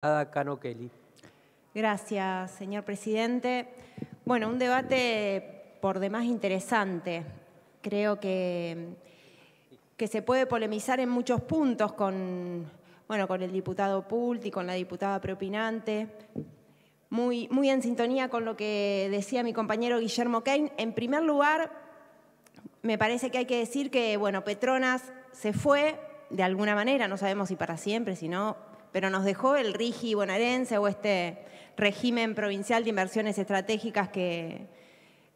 Cano Kelly. Gracias, señor presidente. Bueno, un debate por demás interesante. Creo que, que se puede polemizar en muchos puntos con, bueno, con el diputado Pult y con la diputada preopinante, Muy, muy en sintonía con lo que decía mi compañero Guillermo Kane. En primer lugar, me parece que hay que decir que, bueno, Petronas se fue de alguna manera, no sabemos si para siempre, si no, pero nos dejó el RIGI bonaerense o este régimen provincial de inversiones estratégicas que,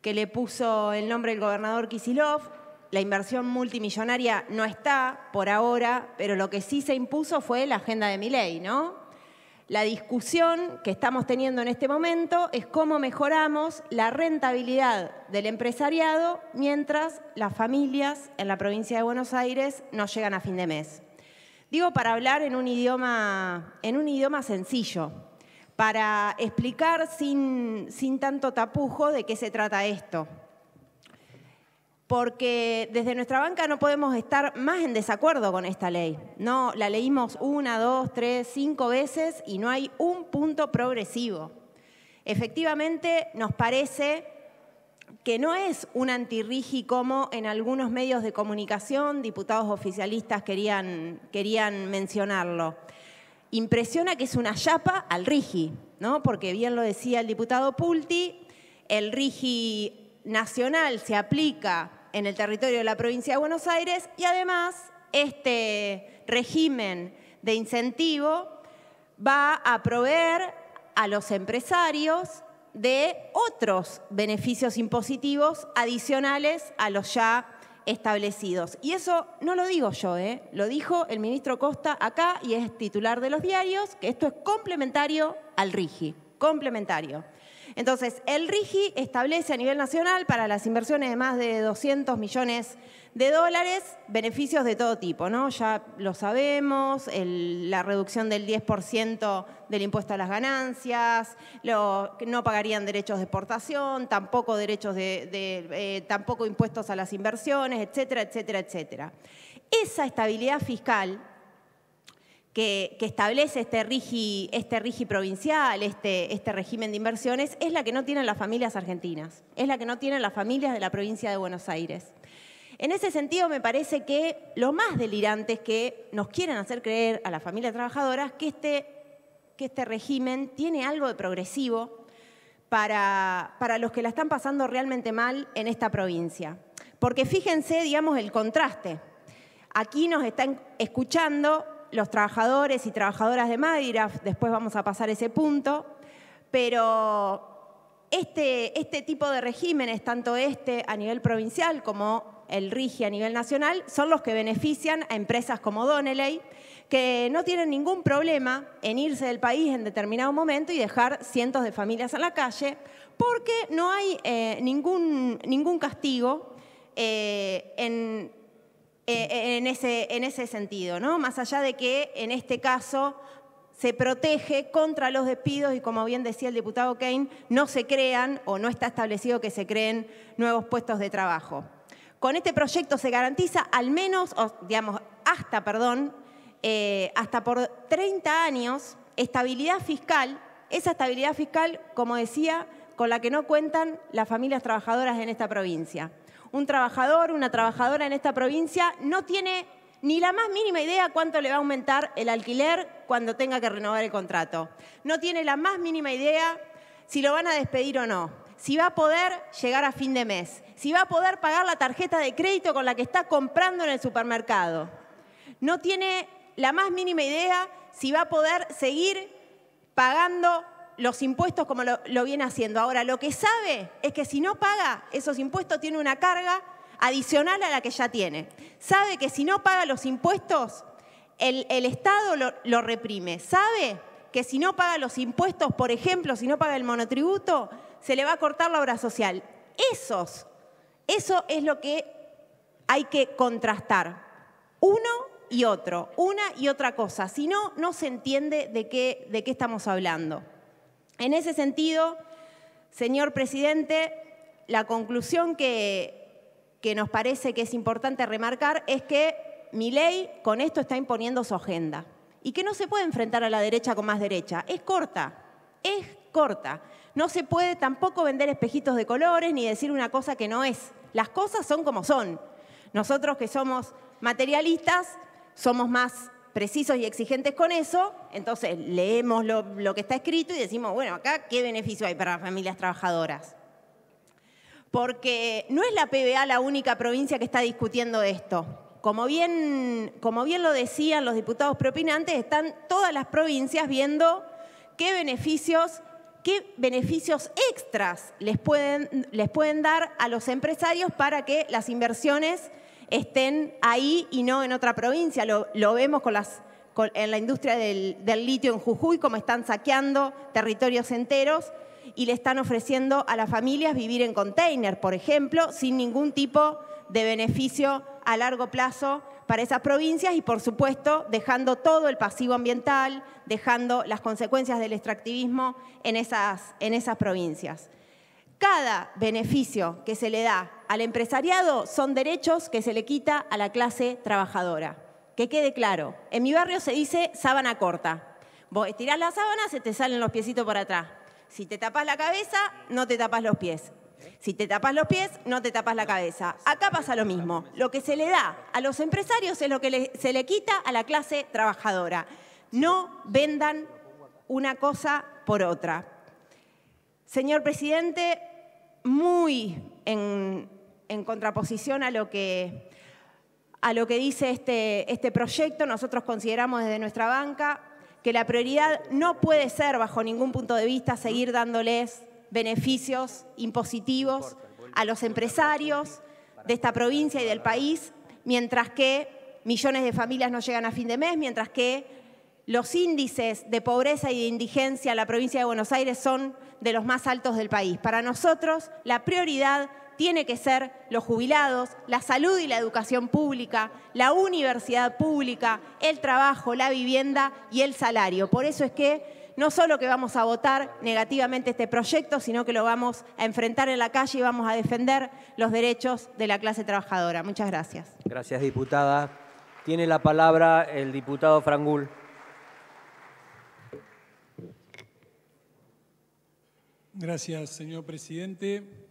que le puso el nombre el gobernador Kisilov. La inversión multimillonaria no está por ahora, pero lo que sí se impuso fue la agenda de Milei, ¿no? La discusión que estamos teniendo en este momento es cómo mejoramos la rentabilidad del empresariado mientras las familias en la provincia de Buenos Aires no llegan a fin de mes. Digo para hablar en un idioma, en un idioma sencillo, para explicar sin, sin tanto tapujo de qué se trata esto. Porque desde nuestra banca no podemos estar más en desacuerdo con esta ley. No, la leímos una, dos, tres, cinco veces y no hay un punto progresivo. Efectivamente, nos parece que no es un antirrigi como en algunos medios de comunicación diputados oficialistas querían, querían mencionarlo. Impresiona que es una chapa al rigi, ¿no? porque bien lo decía el diputado Pulti, el rigi nacional se aplica en el territorio de la provincia de Buenos Aires y además este régimen de incentivo va a proveer a los empresarios de otros beneficios impositivos adicionales a los ya establecidos. Y eso no lo digo yo, ¿eh? lo dijo el ministro Costa acá y es titular de los diarios, que esto es complementario al RIGI, complementario. Entonces, el RIGI establece a nivel nacional para las inversiones de más de 200 millones de dólares beneficios de todo tipo, ¿no? Ya lo sabemos, la reducción del 10% del impuesto a las ganancias, no pagarían derechos de exportación, tampoco derechos de, eh, tampoco impuestos a las inversiones, etcétera, etcétera, etcétera. Esa estabilidad fiscal que, establece este rigi, este provincial, este, este régimen de inversiones, es la que no tienen las familias argentinas, es la que no tienen las familias de la provincia de Buenos Aires. En ese sentido, me parece que lo más delirante es que nos quieren hacer creer a las familias trabajadoras que este, que este régimen tiene algo de progresivo para, para los que la están pasando realmente mal en esta provincia. Porque fíjense, digamos, el contraste. Aquí nos están escuchando los trabajadores y trabajadoras de Madira, después vamos a pasar ese punto, pero este, este, tipo de regímenes, tanto este a nivel provincial como el RIGI a nivel nacional, son los que benefician a empresas como Donnelly, que no tienen ningún problema en irse del país en determinado momento y dejar cientos de familias en la calle, porque no hay eh, ningún, ningún, castigo eh, en eh, eh, en, ese, sentido, ¿no? Más allá de que en este caso se protege contra los despidos y como bien decía el diputado Kane, no se crean o no está establecido que se creen nuevos puestos de trabajo. Con este proyecto se garantiza al menos, digamos, hasta, perdón, eh, hasta por 30 años estabilidad fiscal, esa estabilidad fiscal, como decía, con la que no cuentan las familias trabajadoras en esta provincia un trabajador, una trabajadora en esta provincia no tiene ni la más mínima idea cuánto le va a aumentar el alquiler cuando tenga que renovar el contrato. No tiene la más mínima idea si lo van a despedir o no, si va a poder llegar a fin de mes, si va a poder pagar la tarjeta de crédito con la que está comprando en el supermercado. No tiene la más mínima idea si va a poder seguir pagando los impuestos como lo, viene haciendo. Ahora, lo que sabe es que si no paga esos impuestos tiene una carga adicional a la que ya tiene. Sabe que si no paga los impuestos, el, Estado lo, reprime. Sabe que si no paga los impuestos, por ejemplo, si no paga el monotributo, se le va a cortar la obra social. Esos, eso es lo que hay que contrastar. Uno y otro, una y otra cosa. Si no, no se entiende de qué, de qué estamos hablando. En ese sentido, señor presidente, la conclusión que, nos parece que es importante remarcar es que mi ley con esto está imponiendo su agenda y que no se puede enfrentar a la derecha con más derecha. Es corta, es corta. No se puede tampoco vender espejitos de colores ni decir una cosa que no es. Las cosas son como son. Nosotros que somos materialistas somos más precisos y exigentes con eso, entonces leemos lo, que está escrito y decimos, bueno, acá qué beneficio hay para las familias trabajadoras. Porque no es la PBA la única provincia que está discutiendo esto. Como bien, como bien lo decían los diputados propinantes, están todas las provincias viendo qué beneficios qué beneficios extras les pueden, les pueden, dar a los empresarios para que las inversiones estén ahí y no en otra provincia. Lo, vemos con en la industria del, litio en Jujuy, como están saqueando territorios enteros y le están ofreciendo a las familias vivir en container, por ejemplo, sin ningún tipo de beneficio a largo plazo para esas provincias y, por supuesto, dejando todo el pasivo ambiental, dejando las consecuencias del extractivismo en esas provincias. Cada beneficio que se le da al empresariado son derechos que se le quita a la clase trabajadora. Que quede claro, en mi barrio se dice sábana corta. Vos estirás la sábana, se te salen los piecitos por atrás. Si te tapas la cabeza, no te tapas los pies. Si te tapas los pies, no te tapas la cabeza. Acá pasa lo mismo. Lo que se le da a los empresarios es lo que se le quita a la clase trabajadora. No vendan una cosa por otra. Señor presidente, muy en, contraposición a lo que, a lo que dice este, este proyecto, nosotros consideramos desde nuestra banca que la prioridad no puede ser, bajo ningún punto de vista, seguir dándoles beneficios impositivos a los empresarios de esta provincia y del país, mientras que millones de familias no llegan a fin de mes, mientras que los índices de pobreza y de indigencia en la provincia de Buenos Aires son de los más altos del país. Para nosotros, la prioridad tiene que ser los jubilados, la salud y la educación pública, la universidad pública, el trabajo, la vivienda y el salario. Por eso es que no solo que vamos a votar negativamente este proyecto, sino que lo vamos a enfrentar en la calle y vamos a defender los derechos de la clase trabajadora. Muchas gracias. Gracias, diputada. Tiene la palabra el diputado Frangul. Gracias, señor presidente.